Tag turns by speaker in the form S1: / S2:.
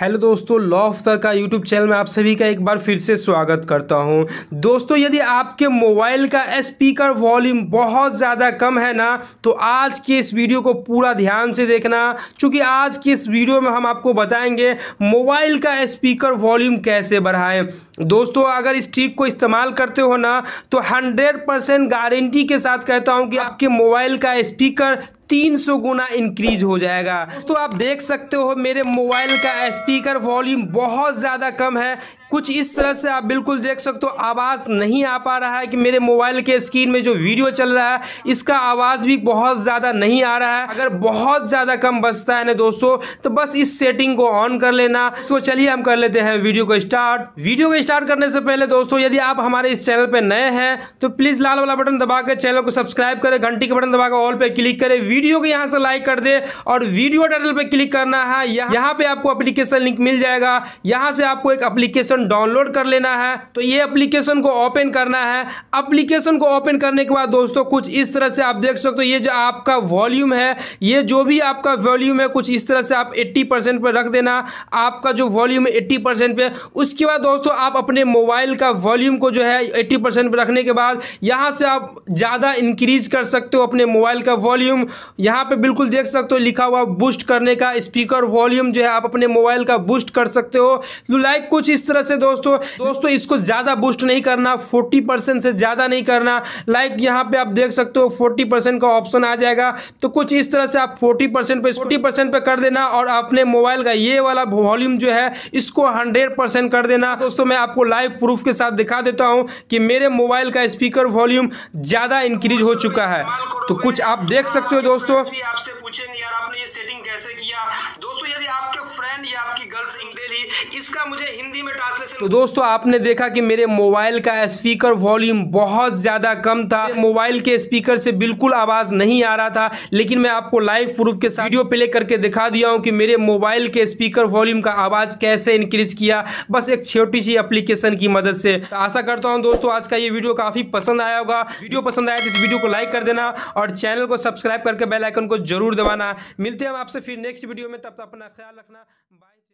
S1: hello दोस्तों law officer sir का YouTube channel में आप सभी का एक बार फिर से स्वागत करता हूं दोस्तों यदि आपके मोबाइल का स्पीकर वॉल्यूम बहुत ज़्यादा कम है ना तो आज के इस वीडियो को पूरा ध्यान से देखना क्योंकि आज के इस वीडियो में हम आपको बताएंगे मोबाइल का स्पीकर वॉल्यूम कैसे बढ़ाएं दोस्तों अगर इस ट्रिक को इस्तेमाल करते हो ना तो हंड्रेड गारंटी के साथ कहता हूँ कि आपके मोबाइल का स्पीकर 300 गुना इंक्रीज हो जाएगा तो आप देख सकते हो मेरे मोबाइल का स्पीकर वॉल्यूम बहुत ज़्यादा कम है कुछ इस तरह से आप बिल्कुल देख सकते हो आवाज़ नहीं आ पा रहा है कि मेरे मोबाइल के स्क्रीन में जो वीडियो चल रहा है इसका आवाज़ भी बहुत ज़्यादा नहीं आ रहा है अगर बहुत ज़्यादा कम बचता है ना दोस्तों तो बस इस सेटिंग को ऑन कर लेना तो चलिए हम कर लेते हैं वीडियो को स्टार्ट वीडियो को स्टार्ट करने से पहले दोस्तों यदि आप हमारे इस चैनल पर नए हैं तो प्लीज़ लाल वाला बटन दबाकर चैनल को सब्सक्राइब करें घंटी के बटन दबाकर ऑल पे क्लिक करें वीडियो को यहाँ से लाइक कर दे और वीडियो टाइटल पर क्लिक करना है यहाँ पे आपको अप्लीकेशन लिंक मिल जाएगा यहाँ से आपको एक अप्लीकेशन एप्लीकेशन डाउनलोड कर लेना है तो ये एप्लीकेशन को ओपन करना है एप्लीकेशन को ओपन करने के बाद दोस्तों कुछ इस तरह से आप देख सकते हो ये जो आपका वॉल्यूम है ये जो भी आपका वॉल्यूम है कुछ इस तरह से आप 80 परसेंट पर रख देना आपका जो वॉल्यूम है 80 परसेंट पर उसके बाद दोस्तों आप अपने मोबाइल का वॉल्यूम को जो है 80 परसेंट पर रखने के बाद यहाँ से आप ज़्यादा इंक्रीज कर सकते हो अपने मोबाइल का वॉल्यूम यहाँ पर बिल्कुल देख सकते हो लिखा हुआ बूस्ट करने का स्पीकर वॉल्यूम जो है आप अपने मोबाइल का बूस्ट कर सकते हो लाइक तो कुछ इस तरह से दोस्तों दोस्तों इसको ज़्यादा बूस्ट नहीं करना फोर्टी परसेंट से ज़्यादा नहीं करना लाइक यहाँ पे आप देख सकते हो फोर्टी परसेंट का ऑप्शन आ जाएगा तो कुछ इस तरह से आप फोर्टी परसेंट पर फोर्टी परसेंट पर कर देना और अपने मोबाइल का ये वाला वॉल्यूम जो है इसको हंड्रेड परसेंट कर देना दोस्तों मैं आपको लाइव प्रूफ के साथ दिखा देता हूँ कि मेरे मोबाइल का स्पीकर वॉल्यूम ज़्यादा इंक्रीज हो चुका है तो कुछ आप देख सकते हो दोस्तों आपसे पूछेंगे सेटिंग कैसे किया दोस्तों यदि आपके फ्रेंड या आपकी गर्ल्स डेली इसका मुझे हिंदी में ट्रांसलेशन तो दोस्तों आपने देखा कि मेरे मोबाइल का स्पीकर वॉल्यूम बहुत ज़्यादा कम था मोबाइल के स्पीकर से बिल्कुल आवाज़ नहीं आ रहा था लेकिन मैं आपको लाइव प्रूफ के साथ वीडियो प्ले करके दिखा दिया हूँ कि मेरे मोबाइल के स्पीकर वॉल्यूम का आवाज़ कैसे इंक्रीज किया बस एक छोटी सी एप्लीकेशन की मदद से आशा करता हूँ दोस्तों आज का ये वीडियो काफ़ी पसंद आया होगा वीडियो पसंद आया तो इस वीडियो को लाइक कर देना और चैनल को सब्सक्राइब करके बेलाइकन को जरूर दबाना मिलते मिलते हैं हम आपसे फिर नेक्स्ट वीडियो में तब तक अपना ख्याल रखना बाय